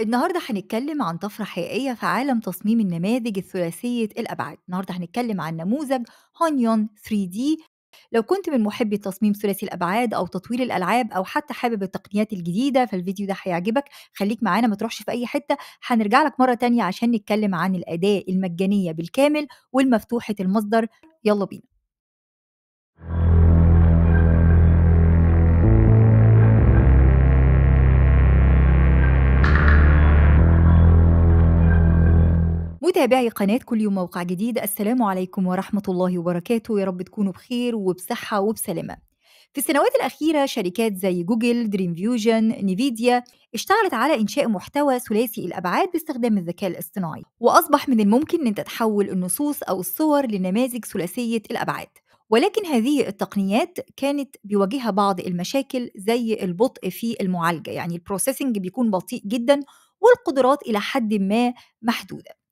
النهارده هنتكلم عن طفرة حقيقية في عالم تصميم النماذج الثلاثية الأبعاد، النهارده هنتكلم عن نموذج هونيون 3D لو كنت من محبي تصميم ثلاثي الأبعاد أو تطوير الألعاب أو حتى حابب التقنيات الجديدة فالفيديو ده هيعجبك، خليك معانا ما تروحش في أي حتة، هنرجع لك مرة تانية عشان نتكلم عن الأداة المجانية بالكامل والمفتوحة المصدر، يلا بينا. متابعي قناة كل يوم موقع جديد السلام عليكم ورحمة الله وبركاته يا رب تكونوا بخير وبصحة وبسلامة في السنوات الأخيرة شركات زي جوجل، دريم فيوجن، نيفيديا اشتغلت على إنشاء محتوى ثلاثي الأبعاد باستخدام الذكاء الاصطناعي وأصبح من الممكن أن تتحول النصوص أو الصور لنماذج ثلاثية الأبعاد ولكن هذه التقنيات كانت بيواجهها بعض المشاكل زي البطء في المعالجة يعني البروسيسنج بيكون بطيء جدا والقدرات إلى حد ما محدودة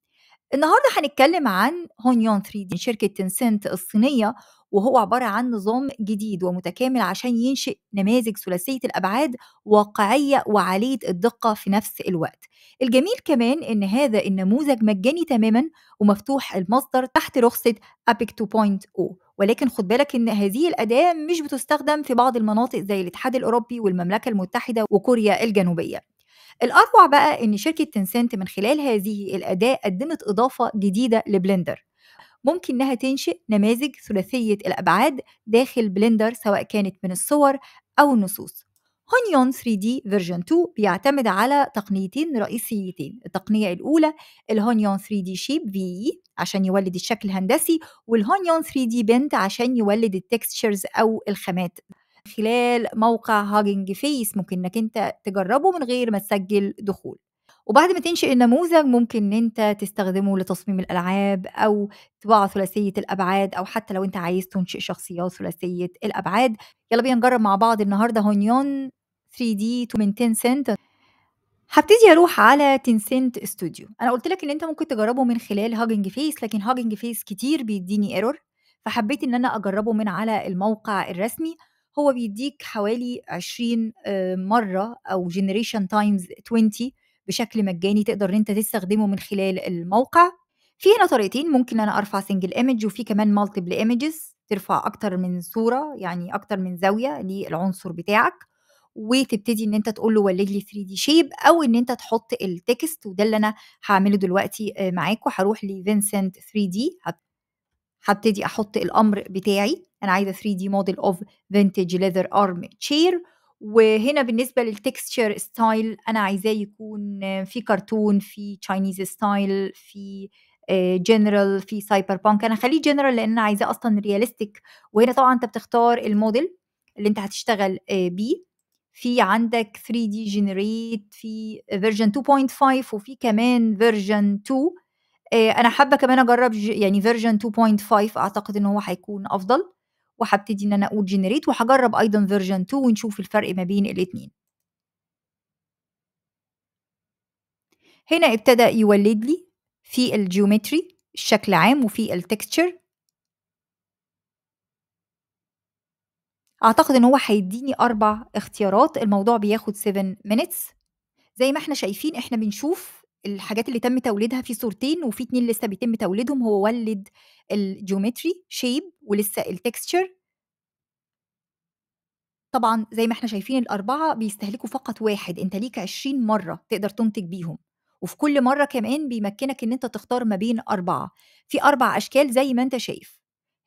النهارده هنتكلم عن هونيون 3 دي شركه تنسنت الصينيه وهو عباره عن نظام جديد ومتكامل عشان ينشئ نماذج ثلاثيه الابعاد واقعيه وعاليه الدقه في نفس الوقت. الجميل كمان ان هذا النموذج مجاني تماما ومفتوح المصدر تحت رخصه ابيك 2.0 ولكن خد بالك ان هذه الاداه مش بتستخدم في بعض المناطق زي الاتحاد الاوروبي والمملكه المتحده وكوريا الجنوبيه. الأروع بقى إن شركة تنسنت من خلال هذه الأداة قدمت إضافة جديدة لبلندر ممكن إنها تنشئ نماذج ثلاثية الأبعاد داخل بلندر سواء كانت من الصور أو النصوص هونيون 3D فيرجن 2 بيعتمد على تقنيتين رئيسيتين التقنية الأولى الهونيون 3D شيب في عشان يولد الشكل الهندسي والهونيون 3D بنت عشان يولد التكستشرز أو الخامات خلال موقع هاجنج فيس ممكن انك انت تجربه من غير ما تسجل دخول وبعد ما تنشئ النموذج ممكن ان انت تستخدمه لتصميم الالعاب او طباعه ثلاثيه الابعاد او حتى لو انت عايز تنشئ شخصيات ثلاثيه الابعاد يلا بينا نجرب مع بعض النهارده هونيون 3 دي من تنسنت هبتدي اروح على تنسنت استوديو انا قلت لك ان انت ممكن تجربه من خلال هاجنج فيس لكن هاجنج فيس كتير بيديني ايرور فحبيت ان انا اجربه من على الموقع الرسمي هو بيديك حوالي 20 آه، مره او جنريشن تايمز 20 بشكل مجاني تقدر ان انت تستخدمه من خلال الموقع في هنا طريقتين ممكن انا ارفع سنجل ايمج وفي كمان مالتيبل ايمجز ترفع اكتر من صوره يعني اكتر من زاويه للعنصر بتاعك وتبتدي ان انت تقول له ولد لي 3 دي شيب او ان انت تحط التكست وده اللي انا هعمله دلوقتي آه، معاك وهروح لفينسنت 3 دي هبتدي احط الامر بتاعي انا عايزه 3 دي موديل اوف فينتج ليذر ارم تشير وهنا بالنسبه للتكستشر ستايل انا عايزاه يكون في كرتون في تشاينيز ستايل في جنرال آه، في سايبر بانك انا خليه جنرال لان انا عايزاه اصلا رياليستيك وهنا طبعا انت بتختار الموديل اللي انت هتشتغل آه، بيه في عندك 3 دي جنريت في فيرجن 2.5 وفي كمان فيرجن 2 آه، انا حابه كمان اجرب يعني فيرجن 2.5 اعتقد ان هو هيكون افضل وهبتدي ان انا اقول جنريت وهجرب ايضا فيرجن 2 ونشوف الفرق ما بين الاثنين هنا ابتدى يولد لي في الجيومتري الشكل عام وفي التكستشر اعتقد ان هو هيديني اربع اختيارات الموضوع بياخد 7 minutes زي ما احنا شايفين احنا بنشوف الحاجات اللي تم توليدها في صورتين وفي اتنين لسه بيتم توليدهم هو ولد الجيومتري شيب ولسه التكستشر طبعا زي ما احنا شايفين الأربعة بيستهلكوا فقط واحد انت ليك 20 مرة تقدر تنتج بيهم وفي كل مرة كمان بيمكنك ان انت تختار ما بين أربعة في أربع أشكال زي ما انت شايف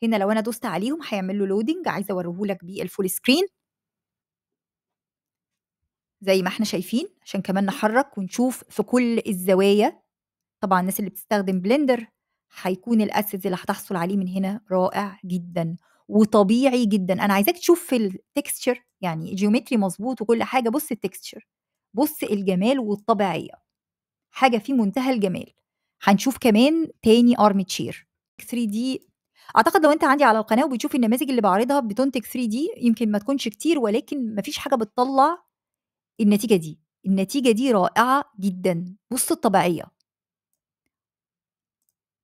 هنا لو انا دوست عليهم هيعمل له لودنج عايزه اوريه لك بالفول سكرين زي ما احنا شايفين عشان كمان نحرك ونشوف في كل الزوايا طبعا الناس اللي بتستخدم بلندر هيكون الاسيدز اللي هتحصل عليه من هنا رائع جدا وطبيعي جدا انا عايزاك تشوف في التكستشر يعني جيومتري مظبوط وكل حاجه بص التكستشر بص الجمال والطبيعيه حاجه في منتهى الجمال هنشوف كمان تاني ارمي تشير 3 دي اعتقد لو انت عندي على القناه وبتشوف النماذج اللي بعرضها بتنتج 3 دي يمكن ما تكونش كتير ولكن مفيش حاجه بتطلع النتيجة دي النتيجة دي رائعة جدا بص الطبيعية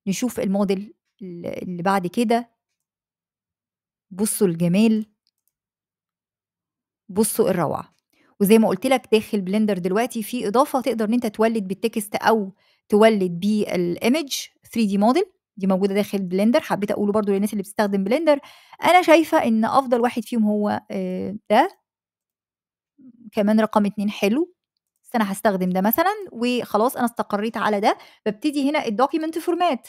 نشوف الموديل اللي بعد كده بصوا الجمال بصوا الروعة وزي ما قلت لك داخل بلندر دلوقتي في إضافة تقدر إن أنت تولد بالتكست أو تولد بالإيمج 3 دي موديل دي موجودة داخل بلندر حبيت أقوله برضو للناس اللي بتستخدم بلندر أنا شايفة إن أفضل واحد فيهم هو آه، ده كمان رقم اتنين حلو بس انا هستخدم ده مثلا وخلاص انا استقريت على ده ببتدي هنا الدوكيمنت فورمات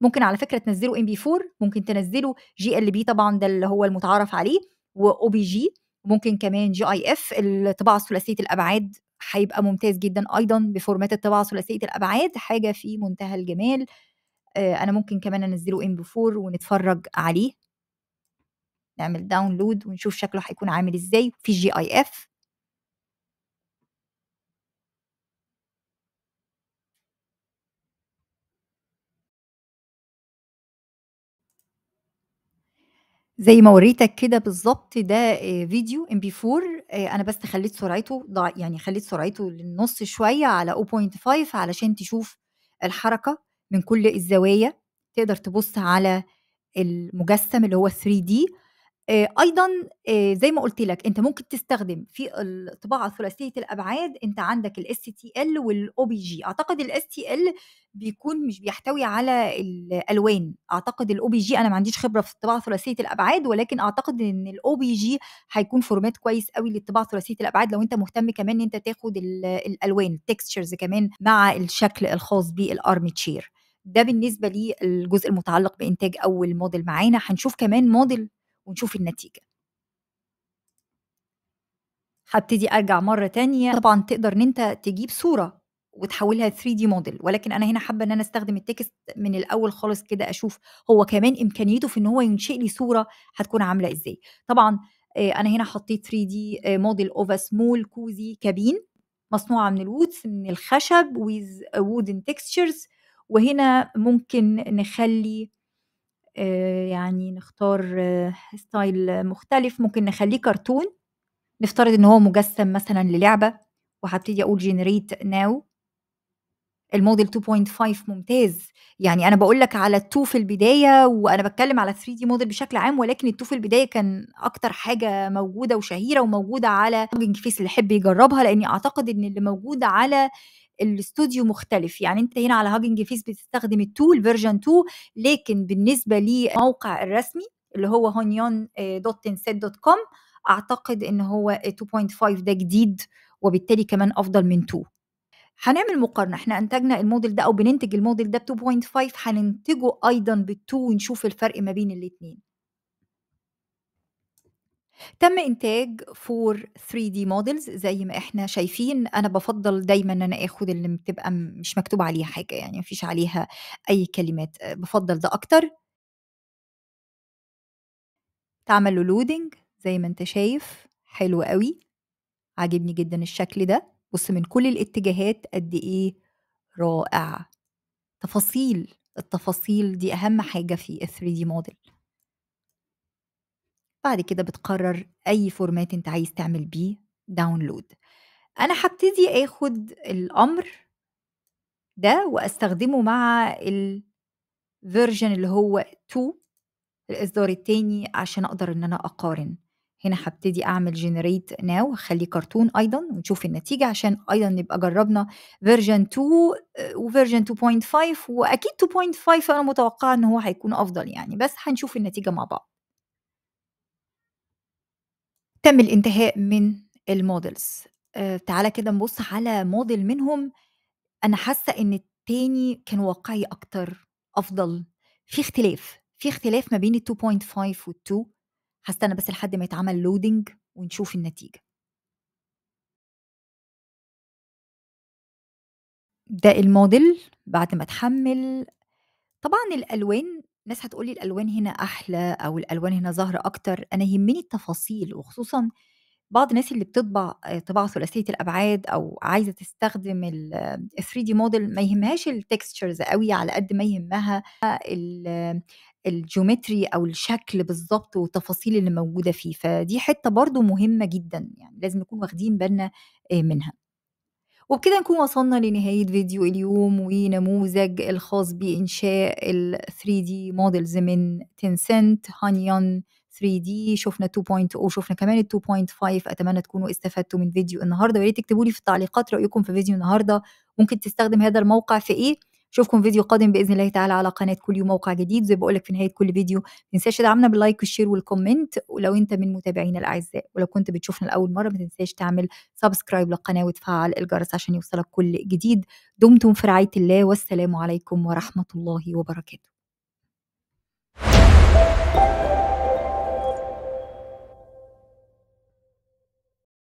ممكن على فكره تنزله ام بي 4 ممكن تنزله جي ال بي طبعا ده اللي هو المتعارف عليه واو بي جي ممكن كمان جي اي اف الطباعه ثلاثيه الابعاد هيبقى ممتاز جدا ايضا بفورمات الطباعه ثلاثيه الابعاد حاجه في منتهى الجمال آه، انا ممكن كمان انزله ام بي 4 ونتفرج عليه نعمل داونلود ونشوف شكله هيكون عامل ازاي في جي اي اف زي ما وريتك كده بالظبط ده آه، فيديو فيديو MP4 آه، أنا بس خلّيت سرعته ضع يعني خلّيت سرعته للنُص شوية على 0.5 علشان تشوف الحركة من كل الزوايا، تقدر تبُص على المجسّم اللي هو 3D آه، ايضا آه، زي ما قلت لك انت ممكن تستخدم في الطباعه ثلاثيه الابعاد انت عندك الاس تي ال والاو بي جي اعتقد الاس تي ال بيكون مش بيحتوي على الالوان اعتقد الاو بي جي انا ما عنديش خبره في الطباعه ثلاثيه الابعاد ولكن اعتقد ان الاو بي جي هيكون فورمات كويس قوي للطباعه ثلاثيه الابعاد لو انت مهتم كمان ان انت تاخد الالوان التكستشرز كمان مع الشكل الخاص بالارمي تشير ده بالنسبه للجزء المتعلق بانتاج اول موديل معانا هنشوف كمان موديل ونشوف النتيجة هبتدي ارجع مرة تانية طبعا تقدر ان انت تجيب صورة وتحولها 3 دي موديل ولكن انا هنا حابة ان انا استخدم التكست من الاول خالص كده اشوف هو كمان امكانيته في ان هو ينشئ لي صورة هتكون عاملة ازاي طبعا آه، انا هنا حطيت 3 دي موديل اوف سمول كوزي كابين مصنوعة من الوودز من الخشب ويز وودن تكستشرز وهنا ممكن نخلي آه، يعني نختار ستايل آه، مختلف ممكن نخليه كرتون نفترض ان هو مجسم مثلا للعبه وهبتدي اقول جنريت ناو الموديل 2.5 ممتاز يعني انا بقول لك على التو في البدايه وانا بتكلم على 3 دي موديل بشكل عام ولكن التو في البدايه كان اكتر حاجه موجوده وشهيره وموجوده على فيس اللي يحب يجربها لاني اعتقد ان اللي موجود على الاستوديو مختلف يعني انت هنا على هاجنج فيس بتستخدم التول فيرجن 2 لكن بالنسبه للموقع الرسمي اللي هو هونيون دوت انسيت دوت كوم اعتقد ان هو 2.5 ده جديد وبالتالي كمان افضل من 2 هنعمل مقارنه احنا انتجنا الموديل ده او بننتج الموديل ده ب 2.5 هننتجه ايضا بال 2 ونشوف الفرق ما بين الاثنين تم إنتاج فور 3D models زي ما إحنا شايفين أنا بفضل دايمًا إن أنا آخُد اللي بتبقى مش مكتوب عليها حاجة، يعني ما فيش عليها أي كلمات، أه، بفضل ده أكتر. تعمل له لودنج زي ما أنت شايف، حلو أوي، عاجبني جدًا الشكل ده، بُص من كل الاتجاهات قد إيه رائع، تفاصيل، التفاصيل دي أهم حاجة في ال 3 دي موديل بعد كده بتقرر أي فورمات أنت عايز تعمل بيه داونلود أنا هبتدي آخد الأمر ده وأستخدمه مع الفيرجن اللي هو 2 الإصدار التاني عشان أقدر إن أنا أقارن هنا هبتدي أعمل جنريت ناو هخليه كرتون أيضا ونشوف النتيجة عشان أيضا نبقى جربنا فيرجن 2 وفيرجن 2.5 وأكيد 2.5 أنا متوقعة إن هو هيكون أفضل يعني بس هنشوف النتيجة مع بعض تم الانتهاء من المودلز آه، تعالى كده نبُص على موديل منهم أنا حاسة إن التاني كان واقعي أكتر، أفضل، في اختلاف، في اختلاف ما بين ال2.5 وال2 هستنى بس لحد ما يتعمل لودنج ونشوف النتيجة. ده الموديل بعد ما اتحمّل، طبعًا الألوان ناس هتقول لي الألوان هنا أحلى أو الألوان هنا ظاهرة أكتر، أنا يهمني التفاصيل وخصوصًا بعض الناس اللي بتطبع آه، طباعة ثلاثية الأبعاد أو عايزة تستخدم ال 3 آه، D موديل ما يهمهاش التكستشرز أوي على قد ما يهمها الجيومتري آه، أو الشكل بالظبط والتفاصيل اللي موجودة فيه، فدي حتة برضه مهمة جدًا، يعني لازم نكون واخدين بالنا منها. وبكده نكون وصلنا لنهاية فيديو اليوم ونموذج الخاص بإنشاء ال 3D models من تنسنت هانيون 3D شفنا 2.0 شفنا كمان 2.5 اتمنى تكونوا استفدتوا من فيديو النهارده وياريت تكتبوا لي في التعليقات رايكم في فيديو النهارده ممكن تستخدم هذا الموقع في ايه اشوفكم فيديو قادم باذن الله تعالى على قناه كل يوم موقع جديد زي بقول لك في نهايه كل فيديو ما تنساش تدعمنا باللايك والشير والكومنت ولو انت من متابعينا الاعزاء ولو كنت بتشوفنا لاول مره ما تنساش تعمل سبسكرايب للقناه وتفعل الجرس عشان يوصلك كل جديد دمتم في رعايه الله والسلام عليكم ورحمه الله وبركاته